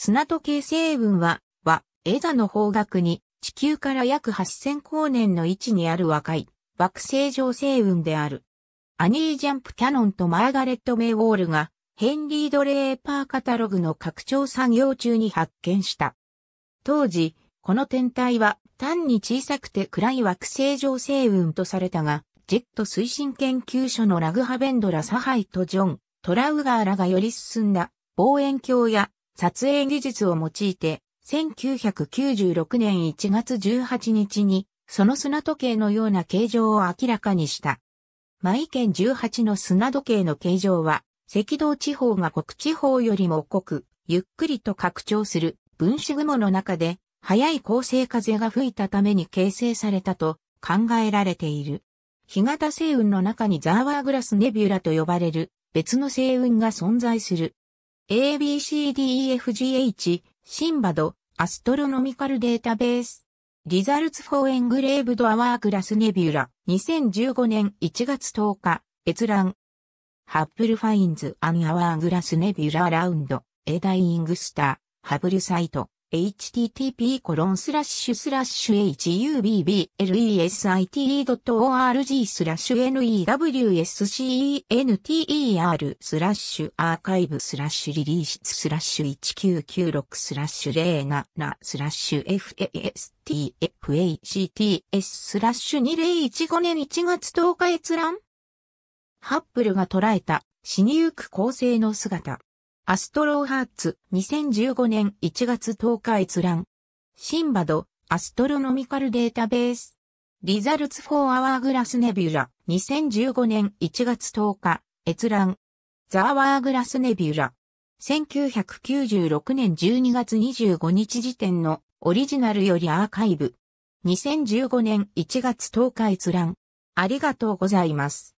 砂時計成分は、は、エザの方角に、地球から約8000光年の位置にある若い、惑星上星雲である。アニー・ジャンプ・キャノンとマーガレット・メイ・ウォールが、ヘンリー・ドレーパーカタログの拡張作業中に発見した。当時、この天体は単に小さくて暗い惑星上星雲とされたが、ジェット推進研究所のラグハベンドラ・サハイとジョン、トラウガーらがより進んだ望遠鏡や撮影技術を用いて、1996年1月18日に、その砂時計のような形状を明らかにした。マイ県18の砂時計の形状は、赤道地方が国地方よりも濃く、ゆっくりと拡張する分子雲の中で、速い恒星風が吹いたために形成されたと考えられている。日型星雲の中にザーワーグラスネビュラと呼ばれる別の星雲が存在する。ABCDEFGH、シンバド、アストロノミカルデータベース。リザルツフォーエングレーブドアワーグラスネビュラ、2015年1月10日、閲覧。ハッブルファインズアンアワーグラスネビュララウンド、エダイイングスター、ハブルサイト。http コロンスラッシュスラッシュ hubblesite.org スラッシュ newscenter スラッシュアーカイブスラッシュリリーススラッシュ1996スラッシュ07スラッシュ fastfacts スラッシュ2015年1月10日閲覧ハップルが捉えた死にゆく構成の姿。アストローハーツ2015年1月10日閲覧。シンバド、アストロノミカルデータベース。リザルツフォーアワーグラスネビュラ2015年1月10日閲覧。ザ・アワーグラスネビュラ。1996年12月25日時点のオリジナルよりアーカイブ。2015年1月10日閲覧。ありがとうございます。